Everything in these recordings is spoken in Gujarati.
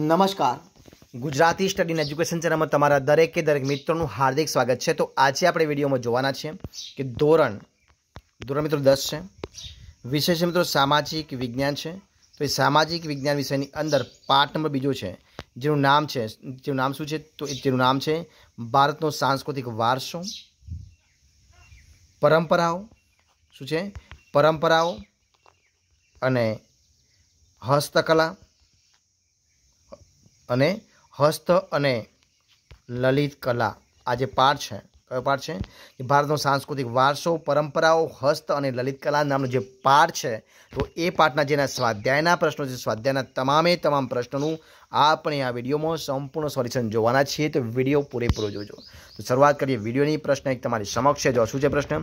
નમસ્કાર ગુજરાતી સ્ટડી એજ્યુકેશન ચેનલમાં તમારા દરેકે દરેક મિત્રોનું હાર્દિક સ્વાગત છે તો આજે આપણે વિડીયોમાં જોવાના છીએ કે ધોરણ ધોરણ મિત્રો દસ છે વિષય છે મિત્રો સામાજિક વિજ્ઞાન છે તો એ સામાજિક વિજ્ઞાન વિષયની અંદર પાઠ નંબર બીજો છે જેનું નામ છે જેનું નામ શું છે તો જેનું નામ છે ભારતનો સાંસ્કૃતિક વારસો પરંપરાઓ શું છે પરંપરાઓ અને હસ્તકલા અને હસ્ત અને લલિત કલા આ જે પાઠ છે કયો પાઠ છે કે ભારતનો સાંસ્કૃતિક વારસો પરંપરાઓ હસ્ત અને લલિત કલા નામનો જે પાઠ છે તો એ પાઠના જેના સ્વાધ્યાયના પ્રશ્નો છે સ્વાધ્યાયના તમામે તમામ પ્રશ્નોનું આપણે આ વિડીયોમાં સંપૂર્ણ સોલ્યુશન જોવાના છીએ તો વિડીયો પૂરેપૂરો જોજો તો શરૂઆત કરીએ વિડીયોની પ્રશ્ન એક તમારી સમક્ષ છે જો શું છે પ્રશ્ન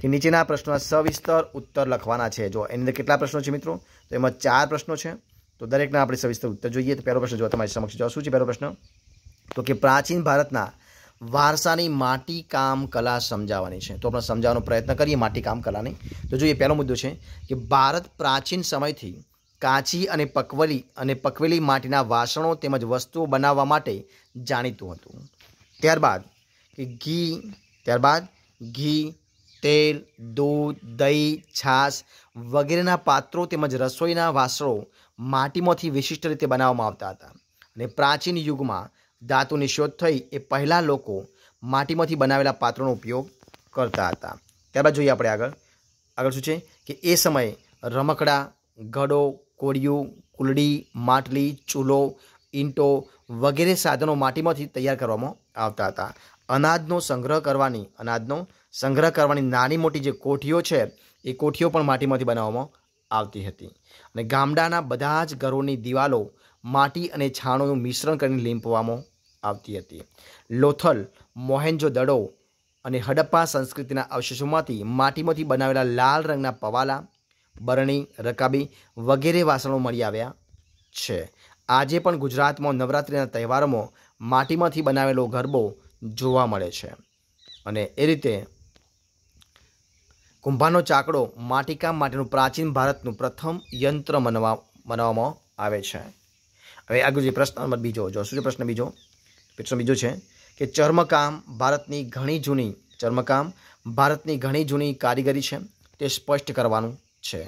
કે નીચેના પ્રશ્નોના સવિસ્તર ઉત્તર લખવાના છે જો એની અંદર કેટલા પ્રશ્નો છે મિત્રો તો એમાં ચાર પ્રશ્નો છે તો દરેકના આપણે સવિસ્તર ઉત્તર જોઈએ તો પહેલો પ્રશ્ન જો તમારી સમક્ષ જવા શું છે પહેલો પ્રશ્ન તો કે પ્રાચીન ભારતના વારસાની માટીકામ કલા સમજાવવાની છે તો આપણે સમજાવવાનો પ્રયત્ન કરીએ માટીકામ કલાની તો જોઈએ પહેલો મુદ્દો છે કે ભારત પ્રાચીન સમયથી કાચી અને પકવેલી અને પકવેલી માટીના વાસણો તેમજ વસ્તુઓ બનાવવા માટે જાણીતું હતું ત્યારબાદ કે ઘી ત્યારબાદ ઘી તેલ દૂધ દહીં છાશ વગેરેના પાત્રો તેમજ રસોઈના વાસણો માટીમાંથી વિશિષ્ટ રીતે બનાવવામાં આવતા હતા અને પ્રાચીન યુગમાં ધાતુની શોધ થઈ એ પહેલાં લોકો માટીમાંથી બનાવેલા પાત્રોનો ઉપયોગ કરતા હતા ત્યારબાદ જોઈએ આપણે આગળ આગળ શું છે કે એ સમયે રમકડા ઘડો કોળિયું કુલડી માટલી ચૂલો ઈંટો વગેરે સાધનો માટીમાંથી તૈયાર કરવામાં આવતા હતા અનાજનો સંગ્રહ કરવાની અનાજનો સંગ્રહ કરવાની નાની મોટી જે કોઠીઓ છે એ કોઠીઓ પણ માટીમાંથી બનાવવામાં આવતી હતી અને ગામડાના બધા જ ઘરોની દિવાલો માટી અને છાણોનું મિશ્રણ કરીને લીંપવામાં આવતી હતી લોથલ મોહેન્જો દડો અને હડપ્પા સંસ્કૃતિના અવશેષોમાંથી માટીમાંથી બનાવેલા લાલ રંગના પવાલા બરણી રકાબી વગેરે વાસણો મળી આવ્યા છે આજે પણ ગુજરાતમાં નવરાત્રિના તહેવારોમાં માટીમાંથી બનાવેલો ગરબો જોવા મળે છે અને એ રીતે કુંભારનો ચાકડો માટીકામ માટેનું પ્રાચીન ભારતનું પ્રથમ યંત્ર મનવા મનાવવામાં આવે છે હવે આગળ જે પ્રશ્ન બીજો જો શું છે પ્રશ્ન બીજો પ્રશ્ન બીજો છે કે ચર્મકામ ભારતની ઘણી જૂની ચર્મકામ ભારતની ઘણી જૂની કારીગરી છે તે સ્પષ્ટ કરવાનું છે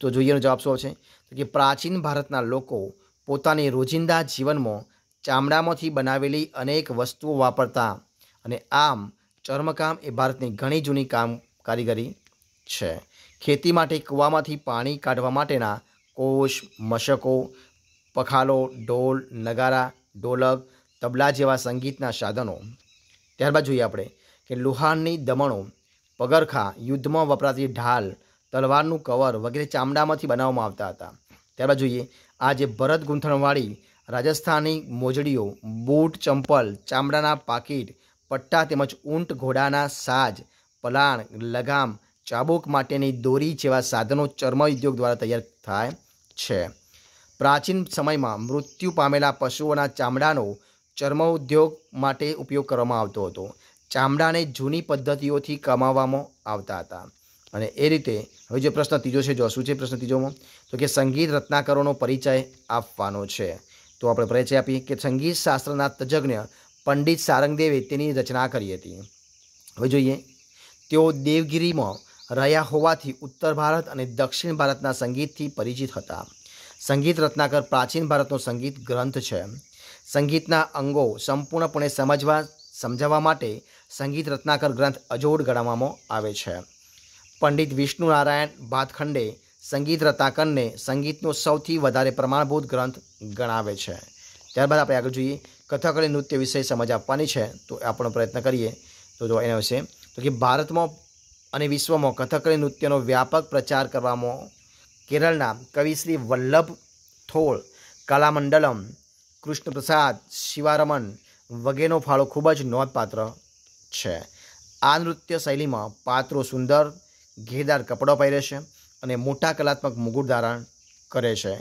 તો જોઈએનો જવાબ શું છે તો કે પ્રાચીન ભારતના લોકો પોતાની રોજિંદા જીવનમાં ચામડામાંથી બનાવેલી અનેક વસ્તુઓ વાપરતા અને આમ ચર્મકામ એ ભારતની ઘણી જૂની કામ કારીગરી છે ખેતી માટે કૂવામાંથી પાણી કાઢવા માટેના કોષ મશકો પખાલો ઢોલ નગારા ઢોલક તબલા જેવા સંગીતના સાધનો ત્યારબાદ જોઈએ આપણે કે લુહારની દમણો પગરખા યુદ્ધમાં વપરાતી ઢાલ તલવારનું કવર વગેરે ચામડામાંથી બનાવવામાં આવતા હતા ત્યારબાદ જોઈએ આ જે ભરત ગૂંથણવાળી રાજસ્થાની મોજડીઓ બૂટ ચંપલ ચામડાના પાકીટ પટ્ટા તેમજ ઊંટ ઘોડાના સાજ પલાણ લગામ ચાબુક માટેની દોરી જેવા સાધનો ચર્મ ઉદ્યોગ દ્વારા તૈયાર થાય છે પ્રાચીન સમયમાં મૃત્યુ પામેલા પશુઓના ચામડાનો ચર્મ ઉદ્યોગ માટે ઉપયોગ કરવામાં આવતો હતો ચામડાને જૂની પદ્ધતિઓથી કમાવવામાં આવતા હતા અને એ રીતે હવે જે પ્રશ્ન ત્રીજો છે જો શું છે પ્રશ્ન ત્રીજોમાં તો કે સંગીત રત્નાકરોનો પરિચય આપવાનો છે તો આપણે પરિચય આપીએ કે સંગીત શાસ્ત્રના તજજ્ઞ પંડિત સારંગદેવે તેની રચના કરી હતી હવે જોઈએ તેઓ દેવગીરીમાં રહ્યા હોવાથી ઉત્તર ભારત અને દક્ષિણ ભારતના સંગીતથી પરિચિત હતા સંગીત રત્નાકર પ્રાચીન ભારતનો સંગીત ગ્રંથ છે સંગીતના અંગો સંપૂર્ણપણે સમજવા સમજાવવા માટે સંગીત રત્નાકર ગ્રંથ અજોડ ગણવામાં આવે છે પંડિત વિષ્ણુનારાયણ ભાતખંડે સંગીત રત્નાકરને સંગીતનો સૌથી વધારે પ્રમાણભૂત ગ્રંથ ગણાવે છે ત્યારબાદ આપણે આગળ જોઈએ કથકળી નૃત્ય વિશે સમજ આપવાની છે તો આપણો પ્રયત્ન કરીએ તો જો એના વિશે તો કે ભારતમાં અને વિશ્વમાં કથકલી નૃત્યનો વ્યાપક પ્રચાર કરવામાં કેરળના કવિશ્રી વલ્લભ થોળ કલામંડલમ કૃષ્ણપ્રસાદ શિવારમન વગેરેનો ફાળો ખૂબ જ નોંધપાત્ર છે આ નૃત્ય શૈલીમાં પાત્રો સુંદર ઘેરદાર કપડાં પહેરે છે અને મોટા કલાત્મક મુગુટ ધારણ કરે છે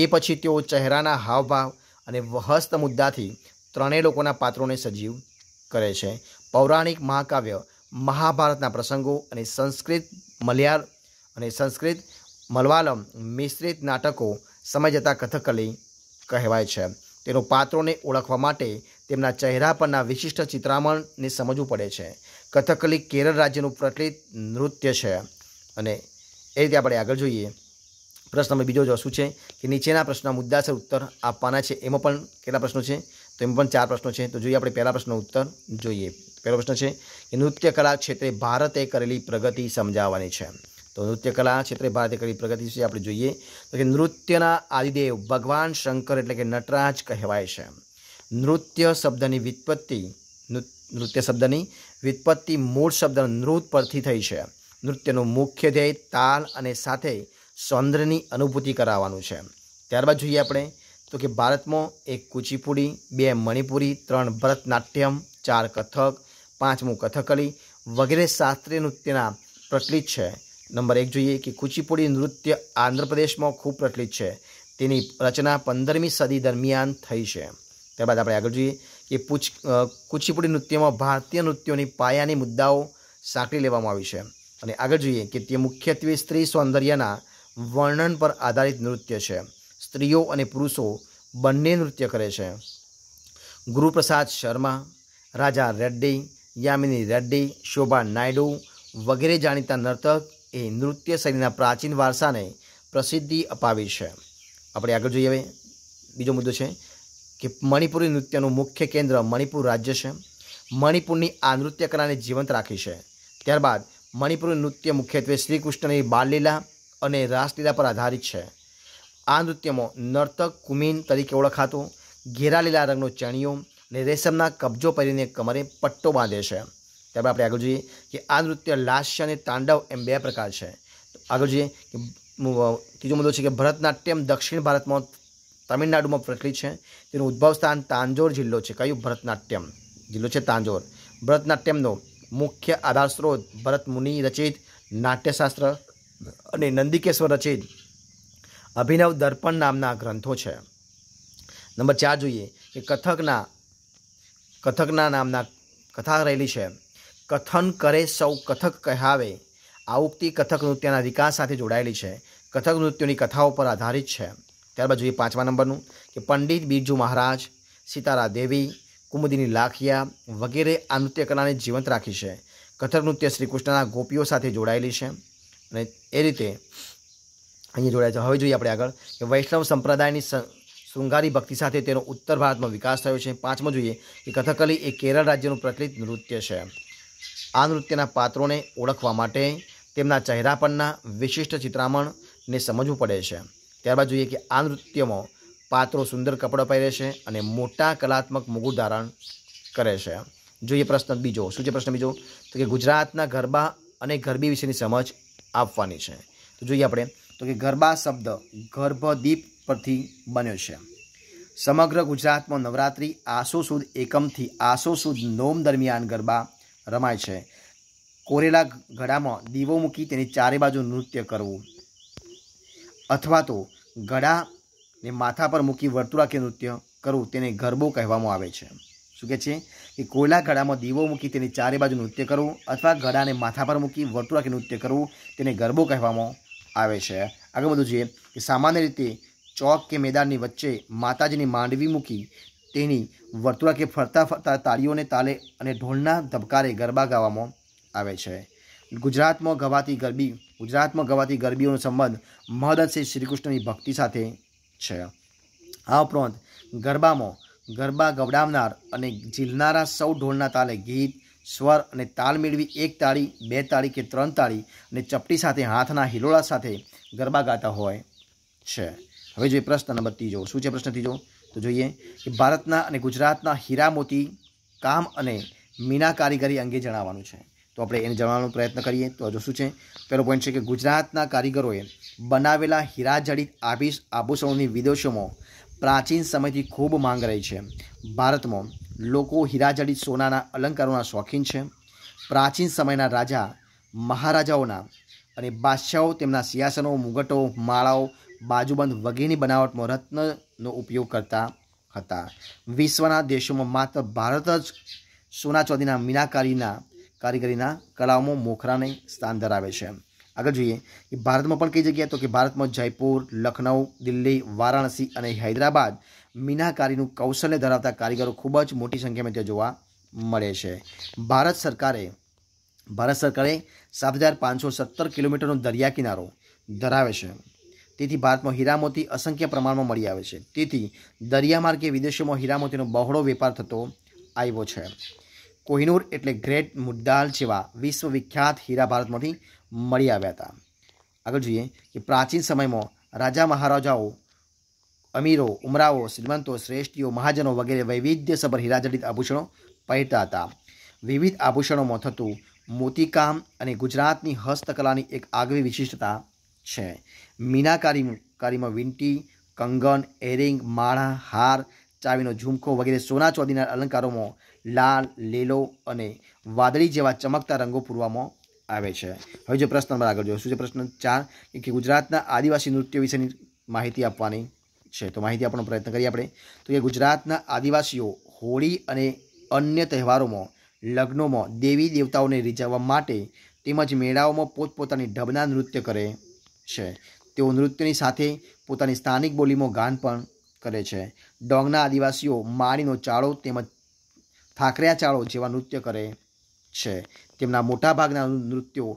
એ પછી તેઓ ચહેરાના હાવભાવ અને હસ્ત મુદ્દાથી ત્રણેય લોકોના પાત્રોને સજીવ કરે છે પૌરાણિક મહાકાવ્ય મહાભારતના પ્રસંગો અને સંસ્કૃત મલયાળ અને સંસ્કૃત મલવાલમ મિશ્રિત નાટકો સમય જતાં કથકલી કહેવાય છે તેનો પાત્રોને ઓળખવા માટે તેમના ચહેરા પરના વિશિષ્ટ ચિત્રામણને સમજવું પડે છે કથકલી કેરળ રાજ્યનું પ્રચલિત નૃત્ય છે અને એ રીતે આપણે આગળ જોઈએ પ્રશ્ન અમે બીજો શું છે કે નીચેના પ્રશ્નના મુદ્દાસર ઉત્તર આપવાના છે એમાં પણ કેટલા પ્રશ્નો છે તો એમાં પણ ચાર પ્રશ્નો છે તો જોઈએ આપણે પહેલા પ્રશ્નનો ઉત્તર જોઈએ પહેલો પ્રશ્ન છે કે નૃત્ય કલા ક્ષેત્રે ભારતે કરેલી પ્રગતિ સમજાવવાની છે તો નૃત્ય કલા ક્ષેત્રે ભારતે કરેલી પ્રગતિ વિશે આપણે જોઈએ તો કે નૃત્યના આદિદેવ ભગવાન શંકર એટલે કે નટરાજ કહેવાય છે નૃત્ય શબ્દની વ્યુત્પત્તિ નૃત્ય શબ્દની વ્યુત્પત્તિ મૂળ શબ્દ નૃત પરથી થઈ છે નૃત્યનું મુખ્ય ધ્યેય તાલ અને સાથે સૌંદર્યની અનુભૂતિ કરાવવાનું છે ત્યારબાદ જોઈએ આપણે તો કે ભારતમાં એક કુચીપુડી બે મણિપુરી ત્રણ ભરતનાટ્યમ ચાર કથક પાંચમું કથકલી વગેરે શાસ્ત્રીય નૃત્યના પ્રચલિત છે નંબર એક જોઈએ કે કુચીપુડી નૃત્ય આંધ્રપ્રદેશમાં ખૂબ પ્રચલિત છે તેની રચના પંદરમી સદી દરમિયાન થઈ છે ત્યારબાદ આપણે આગળ જોઈએ કે પૂછ કુચીપુડી નૃત્યમાં ભારતીય નૃત્યોની પાયાની મુદ્દાઓ સાંકળી લેવામાં આવી છે અને આગળ જોઈએ કે તે મુખ્યત્વે સ્ત્રી સૌંદર્યના વર્ણન પર આધારિત નૃત્ય છે સ્ત્રીઓ અને પુરુષો બંને નૃત્ય કરે છે ગુરુપ્રસાદ શર્મા રાજા રેડ્ડી યામિની રેડ્ડી શોભા નાયડુ વગેરે જાણીતા નર્તક એ નૃત્ય શૈલીના પ્રાચીન વારસાને પ્રસિદ્ધિ અપાવી છે આપણે આગળ જોઈએ હવે બીજો મુદ્દો છે કે મણિપુરી નૃત્યનું મુખ્ય કેન્દ્ર મણિપુર રાજ્ય છે મણિપુરની આ નૃત્ય કલાને જીવંત રાખી છે ત્યારબાદ મણિપુરી નૃત્ય મુખ્યત્વે શ્રીકૃષ્ણની બાલલીલા અને રાસલીલા પર આધારિત છે આ નૃત્યમાં નર્તક કુમિન તરીકે ઓળખાતો ઘેરા લીલા રંગનો ચણિયો ને રેશમના કબજો પહેરીને કમરે પટ્ટો બાંધે છે ત્યારબાદ આપણે આગળ જોઈએ કે આ નૃત્ય લાસ્ય અને તાંડવ એમ બે પ્રકાર છે તો આગળ જોઈએ કે ત્રીજો મુદ્દો છે કે ભરતનાટ્યમ દક્ષિણ ભારતમાં તમિલનાડુમાં પ્રચલિત છે તેનું ઉદ્ભવ સ્થાન તાંજોર જિલ્લો છે કયું ભરતનાટ્યમ જિલ્લો છે તાંજોર ભરતનાટ્યમનો મુખ્ય આધાર સ્ત્રોત ભરતમુનિ રચિત નાટ્યશાસ્ત્ર અને નંદિકેશ્વર રચિત અભિનવ દર્પણ નામના ગ્રંથો છે નંબર ચાર જોઈએ કે કથકના કથકના નામના કથા રહેલી છે કથન કરે સૌ કથક કહાવે આ ઉક્તિ કથક નૃત્યના વિકાસ સાથે જોડાયેલી છે કથક નૃત્યોની કથાઓ પર આધારિત છે ત્યારબાદ જોઈએ પાંચમા નંબરનું કે પંડિત બિરજુ મહારાજ સીતારા દેવી કુમુદિની લાખિયા વગેરે આ નૃત્ય કલાને જીવંત રાખી છે કથક નૃત્ય શ્રી કૃષ્ણના ગોપીઓ સાથે જોડાયેલી છે અને એ રીતે અહીંયા જોડાય છે હવે જોઈએ આપણે આગળ કે વૈષ્ણવ સંપ્રદાયની શૃંગારી ભક્તિ સાથે તેનો ઉત્તર ભારતમાં વિકાસ થયો છે પાંચમાં જોઈએ કે કથકલી એ કેરળ રાજ્યનું પ્રચલિત નૃત્ય છે આ નૃત્યના પાત્રોને ઓળખવા માટે તેમના ચહેરા પરના વિશિષ્ટ ચિત્રામણને સમજવું પડે છે ત્યારબાદ જોઈએ કે આ નૃત્યમાં પાત્રો સુંદર કપડાં પહેરે છે અને મોટા કલાત્મક મુગુ ધારણ કરે છે જોઈએ પ્રશ્ન બીજો શું છે પ્રશ્ન બીજો તો કે ગુજરાતના ગરબા અને ગરબી વિશેની સમજ આપવાની છે તો જોઈએ આપણે તો કે ગરબા શબ્દ ગર્ભદીપ પરથી બન્યો છે સમગ્ર ગુજરાતમાં નવરાત્રિ આસો સુદ એકમથી આસો સુદ નોમ દરમિયાન ગરબા રમાય છે કોરેલા ઘડામાં દીવો મૂકી તેની ચારે બાજુ નૃત્ય કરવું અથવા તો ઘડાને માથા પર મૂકી વર્તુળાકી નૃત્ય કરવું તેને ગરબો કહેવામાં આવે છે શું કહે છે કે કોયલા ગળામાં દીવો મૂકી તેની ચારે બાજુ નૃત્ય કરવું અથવા ઘડાને માથા પર મૂકી વર્તુળાકી નૃત્ય કરવું તેને ગરબો કહેવામાં આવે છે આગળ બધું જોઈએ કે સામાન્ય રીતે ચોક કે મેદાનની વચ્ચે માતાજીની માંડવી મૂકી તેની વર્તુળા કે ફરતા ફરતા તાળીઓને તાલે અને ઢોળના ધબકારે ગરબા ગાવામાં આવે છે ગુજરાતમાં ગવાતી ગરબી ગુજરાતમાં ગવાતી ગરબીઓનો સંબંધ મહદંશે શ્રીકૃષ્ણની ભક્તિ સાથે છે આ ઉપરાંત ગરબામાં ગરબા ગવડાવનાર અને ઝીલનારા સૌ ઢોળના તાલે ગીત સ્વર અને તાલ મેળવી એક તાળી બે તાળી કે ત્રણ તાળી અને ચપટી સાથે હાથના હિલોળા સાથે ગરબા ગાતા હોય છે હવે જોઈએ પ્રશ્ન નંબર ત્રીજો શું છે પ્રશ્ન ત્રીજો તો જોઈએ કે ભારતના અને ગુજરાતના હીરામોતી કામ અને મીના કારીગરી અંગે જણાવવાનું છે તો આપણે એને જણાવવાનો પ્રયત્ન કરીએ તો હજુ શું છે પહેલો પોઈન્ટ છે કે ગુજરાતના કારીગરોએ બનાવેલા હીરાજડિત આભિષ આભૂષણોની વિદેશોમાં પ્રાચીન સમયથી ખૂબ માંગ રહી છે ભારતમાં લોકો હીરા સોનાના અલંકારોના શોખીન છે પ્રાચીન સમયના રાજા મહારાજાઓના અને બાદશાહો તેમના સિંહાસનો મુગટો માળાઓ બાજુબંધ વગેરેની બનાવટમાં રત્નનો ઉપયોગ કરતા હતા વિશ્વના દેશોમાં માત્ર ભારત જ સોના ચોદીના મીનાકારીના કારીગરીના કળાઓમાં મોખરાને સ્થાન ધરાવે છે આગળ જોઈએ કે ભારતમાં પણ કઈ જગ્યાએ તો કે ભારતમાં જયપુર લખનઉ દિલ્હી વારાણસી અને હૈદરાબાદ મીનાકારીનું કૌશલ્ય ધરાવતા કારીગરો ખૂબ જ મોટી સંખ્યામાં ત્યાં જોવા મળે છે ભારત સરકારે ભારત સરકારે સાત હજાર પાંચસો સત્તર કિલોમીટરનો દરિયા કિનારો ધરાવે છે તેથી ભારતમાં હીરામોતી અસંખ્ય પ્રમાણમાં મળી આવે છે તેથી દરિયા માર્ગે વિદેશોમાં હીરામોતીનો બહોળો વેપાર થતો આવ્યો છે કોહિનૂર એટલે ગ્રેટ મુદ્દાલ જેવા વિશ્વવિખ્યાત હીરા ભારતમાંથી મળી આવ્યા હતા આગળ જોઈએ કે પ્રાચીન સમયમાં રાજા મહારાજાઓ અમીરો ઉમરાઓ શ્રીમંતો શ્રેષ્ઠીઓ મહાજનો વગેરે વૈવિધ્યસભર હીરાજડિત આભૂષણો પહેરતા હતા વિવિધ આભૂષણોમાં થતું મોતીકામ અને ગુજરાતની હસ્તકલાની એક આગવી વિશિષ્ટતા છે મીનાકારી કારીમાં વીંટી કંગન એરિંગ માળા હાર ચાવીનો ઝુમખો વગેરે સોના ચોદીના અલંકારોમાં લાલ લીલો અને વાદળી જેવા ચમકતા રંગો પૂરવામાં આવે છે હવે જો પ્રશ્ન નંબર આગળ જોઈશું જે પ્રશ્ન ચાર કે ગુજરાતના આદિવાસી નૃત્ય વિશેની માહિતી આપવાની છે તો માહિતી આપવાનો પ્રયત્ન કરીએ આપણે તો કે ગુજરાતના આદિવાસીઓ હોળી અને અન્ય તહેવારોમાં લગ્નોમાં દેવી દેવતાઓને રીઝવવા માટે તેમજ મેળાઓમાં પોતપોતાની ઢબના નૃત્ય કરે છે તેઓ નૃત્યની સાથે પોતાની સ્થાનિક બોલીમાં ગાન પણ કરે છે ડોંગના આદિવાસીઓ માણીનો ચાળો તેમજ થાકરિયા ચાળો જેવા નૃત્ય કરે છે તેમના મોટાભાગના નૃત્યો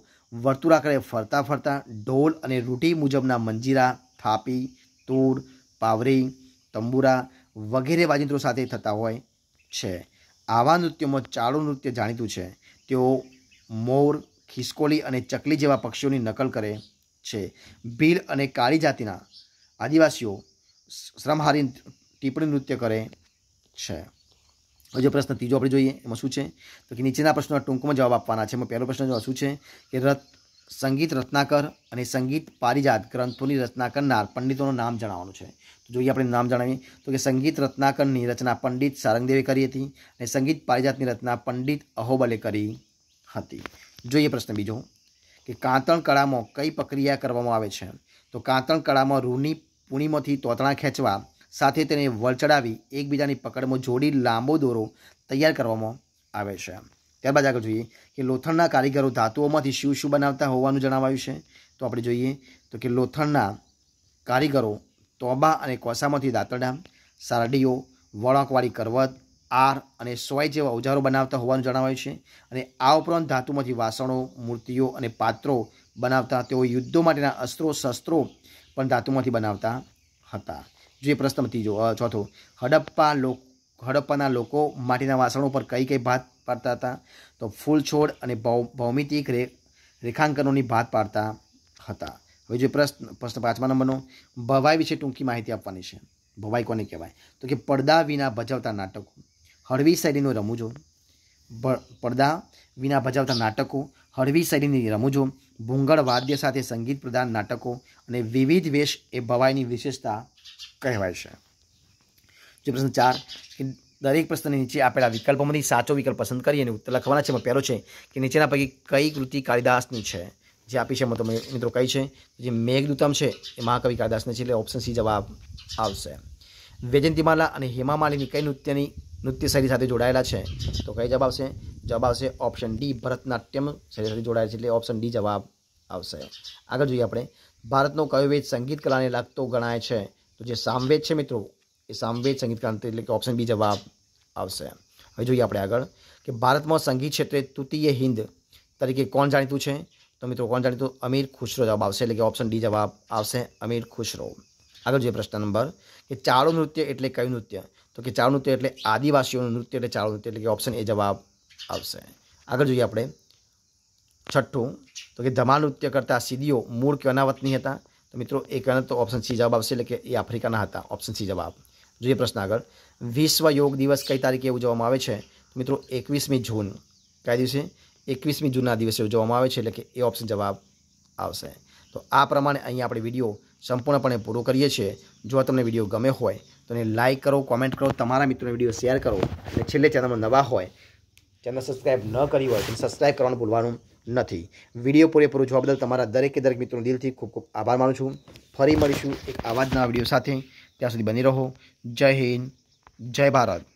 વર્તુળાકરે ફરતા ફરતા ઢોલ અને રૂઢી મુજબના મંજીરા થાપી તૂર પાવરી તંબુરા વગેરે વાજિંત્રો સાથે થતા હોય છે આવા નૃત્યોમાં ચાળો નૃત્ય જાણીતું છે તેઓ મોર ખિસકોલી અને ચકલી જેવા પક્ષીઓની નકલ કરે છે ભીલ અને કાળી જાતિના આદિવાસીઓ શ્રમહારી ટીપણી નૃત્ય કરે છે હજુ પ્રશ્ન ત્રીજો આપણે જોઈએ એમાં શું છે તો કે નીચેના પ્રશ્નો ટૂંકમાં જવાબ આપવાના છે એમાં પહેલો પ્રશ્ન જો શું છે કે રત સંગીત રત્નાકર અને સંગીત પારિજાત ગ્રંથોની રચના કરનાર પંડિતોનું નામ જણાવવાનું છે તો જોઈએ આપણે નામ જણાવીએ તો કે સંગીત રત્નાકરની રચના પંડિત સારંગદેવે કરી હતી અને સંગીત પારિજાતની રચના પંડિત અહોબલે કરી હતી જોઈએ પ્રશ્ન બીજો કે કાંતણ કળામાં કઈ પ્રક્રિયા કરવામાં આવે છે તો કાંતણ કળામાં રૂની પૂણીમાંથી તોતણા ખેંચવા સાથે તેને વળચડાવી એકબીજાની પકડમાં જોડી લાંબો દોરો તૈયાર કરવામાં આવે છે ત્યારબાદ આગળ જોઈએ કે લોથણના કારીગરો ધાતુઓમાંથી શું શું બનાવતા હોવાનું જણાવાયું છે તો આપણે જોઈએ તો કે લોથણના કારીગરો તોબા અને કોસામાંથી દાંતરડા સારડીઓ વળાંકવાળી કરવત આર અને સોય જેવા ઓજારો બનાવતા હોવાનું જણાવાયું છે અને આ ઉપરાંત ધાતુમાંથી વાસણો મૂર્તિઓ અને પાત્રો બનાવતા તેઓ યુદ્ધો માટેના અસ્ત્રો શસ્ત્રો પણ ધાતુમાંથી બનાવતા હતા જે પ્રશ્ન ત્રીજો ચોથો હડપ્પા લોકો હડપ્પાના લોકો માટીના વાસણો પર કઈ કઈ ભાત પાડતા હતા તો ફૂલ છોડ અને ભૌમિતિક રે રેખાંકનોની ભાત પાડતા હતા હવે જે પ્રશ્ન પ્રશ્ન પાંચમા નંબરનો ભવાઈ વિશે ટૂંકી માહિતી આપવાની છે ભવાઈ કોને કહેવાય તો કે પડદા વિના ભજવતા નાટકો હળવી શૈલીનું રમૂજો પડદા વિના ભજાવતા નાટકો હળવી શૈલીની રમૂજો ભૂંગળ વાદ્ય સાથે સંગીત પ્રધાન નાટકો અને વિવિધ વેશ એ ભવાઈની વિશેષતા કહેવાય છે જે પ્રશ્ન ચાર કે દરેક પ્રશ્નની નીચે આપેલા વિકલ્પોમાંથી સાચો વિકલ્પ પસંદ કરી અને ઉત્તર લખવાના છે એમાં પહેલો છે કે નીચેના પૈકી કઈ કૃતિ કાલિદાસની છે જે આપી છે તમે મિત્રો કઈ છે જે મેઘદૂતમ છે એ મહાકવિ કાલિદાસની છે એટલે ઓપ્શન સી જવાબ આવશે વેજંતીમાલા અને હેમા માલિની કઈ નૃત્યની નૃત્ય શૈલી સાથે જોડાયેલા છે તો કઈ જવાબ આવશે જવાબ આવશે ઓપ્શન ડી ભરતનાટ્યમ શૈલી સાથે જોડાયેલ છે એટલે ઓપ્શન ડી જવાબ આવશે આગળ જોઈએ આપણે ભારતનો કયો વેદ સંગીત કલાને લાગતો ગણાય છે તો જે સામવેદ છે મિત્રો એ સામવેદ સંગીત ક્રાંતિ એટલે કે ઓપ્શન બી જવાબ આવશે હવે જોઈએ આપણે આગળ કે ભારતમાં સંગીત ક્ષેત્રે તૃતીય હિન્દ તરીકે કોણ જાણીતું છે તો મિત્રો કોણ જાણીતું અમીર ખુશરો જવાબ આવશે એટલે કે ઓપ્શન ડી જવાબ આવશે અમીર ખુશરો આગળ જોઈએ પ્રશ્ન નંબર કે ચાળુ નૃત્ય એટલે કયું નૃત્ય તો કે ચાળો નૃત્ય એટલે આદિવાસીઓનું નૃત્ય એટલે ચાળુ નૃત્ય એટલે કે ઓપ્શન એ જવાબ આવશે આગળ જોઈએ આપણે છઠ્ઠું તો કે ધમાલ નૃત્ય કરતા સીડીઓ મૂળ કે અનાવતની હતા તો મિત્રો એ કહેવાના તો ઓપ્શન સી જવાબ આવશે એટલે કે એ આફ્રિકાના હતા ઓપ્શન સી જવાબ જોઈએ પ્રશ્ન આગળ વિશ્વ યોગ દિવસ કઈ તારીખે ઉજવવામાં આવે છે મિત્રો એકવીસમી જૂન કયા દિવસે એકવીસમી જૂનના દિવસે ઉજવવામાં આવે છે એટલે કે એ ઓપ્શન જવાબ આવશે તો આ પ્રમાણે અહીંયા આપણે વિડીયો સંપૂર્ણપણે પૂરો કરીએ છીએ જો આ તમને વિડીયો ગમે હોય તો એને લાઇક કરો કોમેન્ટ કરો તમારા મિત્રોને વિડીયો શેર કરો અને છેલ્લે ચેનલમાં નવા હોય ચેનલ સબસ્ક્રાઈબ ન કરી હોય તો સબસ્ક્રાઈબ કરવાનું ભૂલવાનું નથી વિડીયો પૂરેપૂરો જોવા બદલ તમારા દરેકે દરેક મિત્રોનો દિલથી ખૂબ ખૂબ આભાર માનું છું ફરી મળીશું એક આવાજના વિડીયો સાથે ત્યાં સુધી બની રહો જય હિન્દ જય ભારત